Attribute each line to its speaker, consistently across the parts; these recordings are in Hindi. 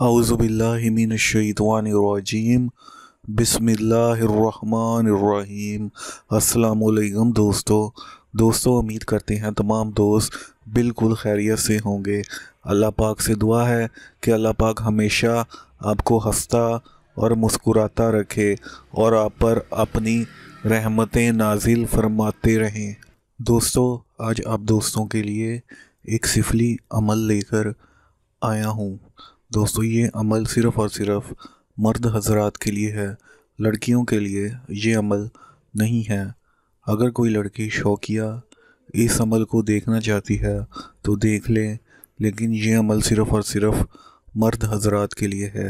Speaker 1: हाउज़बिल्लिमिनशवानरजीम बसमीम असलकम दोस्तों दोस्तों उम्मीद करते हैं तमाम दोस्त बिल्कुल खैरियत से होंगे अल्लाह पाक से दुआ है कि अल्लाह पाक हमेशा आपको हंसता और मुस्कुराता रखे और आप पर अपनी रहमतें नाजिल फरमाते रहें दोस्तों आज आप दोस्तों के लिए एक सिफली अमल लेकर आया हूँ दोस्तों ये अमल सिर्फ़ और सिर्फ़ मर्द हजरात के लिए है लड़कियों के लिए ये अमल नहीं है अगर कोई लड़की शौकिया इस अमल को देखना चाहती है तो देख लें लेकिन ये अमल सिर्फ़ और सिर्फ़ मर्द हजरात के लिए है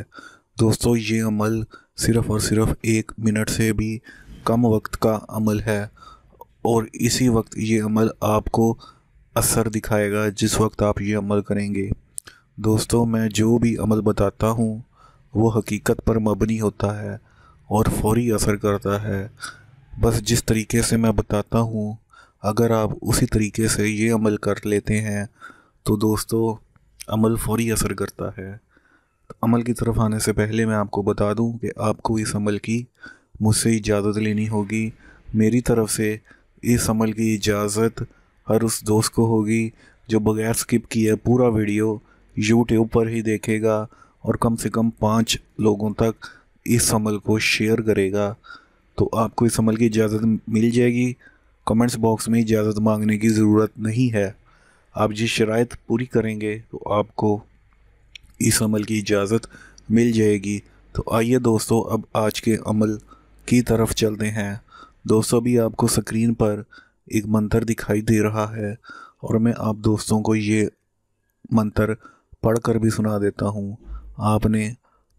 Speaker 1: दोस्तों ये अमल सिर्फ़ और सिर्फ़ एक मिनट से भी कम वक्त का अमल है और इसी वक्त ये अमल आपको असर दिखाएगा जिस वक्त आप ये अमल करेंगे दोस्तों मैं जो भी अमल बताता हूँ वो हकीकत पर मबनी होता है और फौरी असर करता है बस जिस तरीके से मैं बताता हूँ अगर आप उसी तरीके से ये अमल कर लेते हैं तो दोस्तों अमल फौरी असर करता है तो अमल की तरफ आने से पहले मैं आपको बता दूं कि आपको इस अमल की मुझसे इजाज़त लेनी होगी मेरी तरफ से इस अमल की इजाज़त हर उस दोस्त को होगी जो बगैर स्किप किए पूरा वीडियो यूट्यूब पर ही देखेगा और कम से कम पाँच लोगों तक इस अमल को शेयर करेगा तो आपको इस अमल की इजाज़त मिल जाएगी कमेंट्स बॉक्स में इजाज़त मांगने की ज़रूरत नहीं है आप जिस शराय पूरी करेंगे तो आपको इस अमल की इजाज़त मिल जाएगी तो आइए दोस्तों अब आज के अमल की तरफ चलते हैं दोस्तों अभी आपको स्क्रीन पर एक मंत्र दिखाई दे रहा है और मैं आप दोस्तों को ये मंत्र पढ़कर भी सुना देता हूँ आपने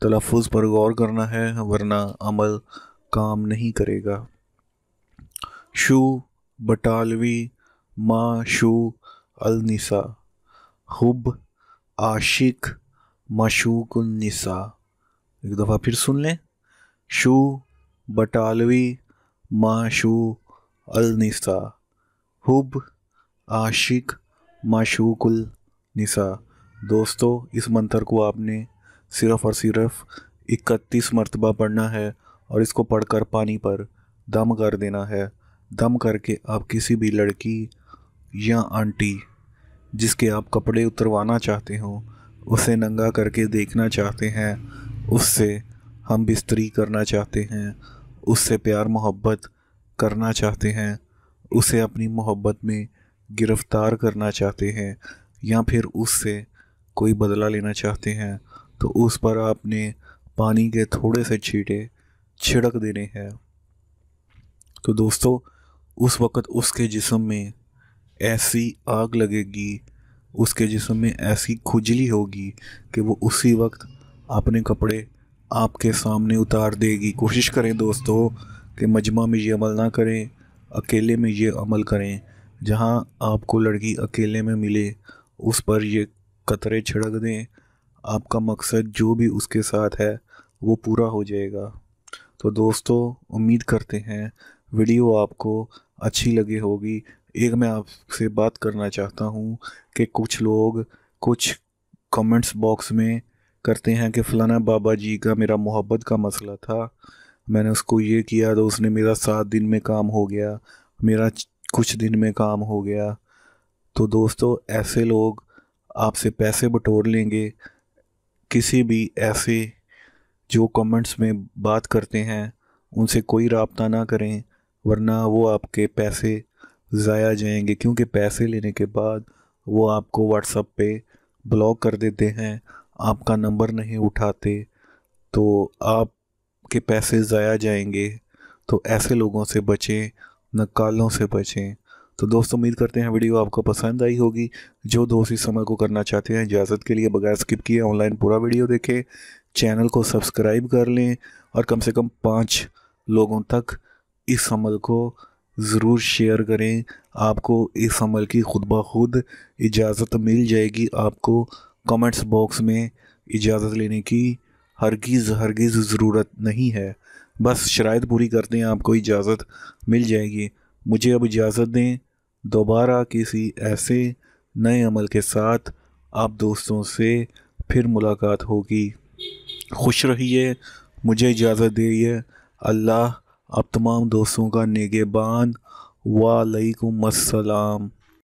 Speaker 1: तलफ़ पर गौर करना है वरना अमल काम नहीं करेगा शु बटालवी माँ शु अलनिसा हुब आशिक मशूकनिसा एक दफ़ा फिर सुन लें शु बटालवी माँ शु अलनिसा हुब आशिक मशूकुलनिसा दोस्तों इस मंत्र को आपने सिर्फ और सिर्फ इकतीस मरतबा पढ़ना है और इसको पढ़कर पानी पर दम कर देना है दम करके आप किसी भी लड़की या आंटी जिसके आप कपड़े उतरवाना चाहते हो उसे नंगा करके देखना चाहते हैं उससे हम बिस्तरी करना चाहते हैं उससे प्यार मोहब्बत करना चाहते हैं उसे अपनी मोहब्बत में गिरफ़्तार करना चाहते हैं या फिर उससे कोई बदला लेना चाहते हैं तो उस पर आपने पानी के थोड़े से छीटे छिड़क देने हैं तो दोस्तों उस वक़्त उसके जिसम में ऐसी आग लगेगी उसके जिसम में ऐसी खुजली होगी कि वो उसी वक्त अपने कपड़े आपके सामने उतार देगी कोशिश करें दोस्तों कि मजमा में ये अमल ना करें अकेले में ये अमल करें जहाँ आपको लड़की अकेले में मिले उस पर ये कतरे छिड़क दें आपका मकसद जो भी उसके साथ है वो पूरा हो जाएगा तो दोस्तों उम्मीद करते हैं वीडियो आपको अच्छी लगी होगी एक मैं आपसे बात करना चाहता हूँ कि कुछ लोग कुछ कमेंट्स बॉक्स में करते हैं कि फ़लाना बाबा जी का मेरा मोहब्बत का मसला था मैंने उसको ये किया तो उसने मेरा सात दिन में काम हो गया मेरा कुछ दिन में काम हो गया तो दोस्तों ऐसे लोग आपसे पैसे बटोर लेंगे किसी भी ऐसे जो कमेंट्स में बात करते हैं उनसे कोई रबता ना करें वरना वो आपके पैसे ज़ाया जाएंगे क्योंकि पैसे लेने के बाद वो आपको व्हाट्सअप पे ब्लॉक कर देते हैं आपका नंबर नहीं उठाते तो आपके पैसे ज़ाया जाएंगे तो ऐसे लोगों से बचें नकालों से बचें तो दोस्तों उम्मीद करते हैं वीडियो आपको पसंद आई होगी जो दोस्त इस समय को करना चाहते हैं इजाज़त के लिए बगैर स्किप किए ऑनलाइन पूरा वीडियो देखें चैनल को सब्सक्राइब कर लें और कम से कम पाँच लोगों तक इस अमल को ज़रूर शेयर करें आपको इस अमल की खुद ब खुद इजाज़त मिल जाएगी आपको कमेंट्स बॉक्स में इजाज़त लेने की हरगिज़ हरगिज़ ज़रूरत नहीं है बस शरात पूरी करते हैं आपको इजाज़त मिल जाएगी मुझे अब इजाज़त दें दोबारा किसी ऐसे नए अमल के साथ आप दोस्तों से फिर मुलाकात होगी खुश रहिए मुझे इजाज़त दीजिए अल्लाह आप तमाम दोस्तों का नेगेबान वालेकुम अस्सलाम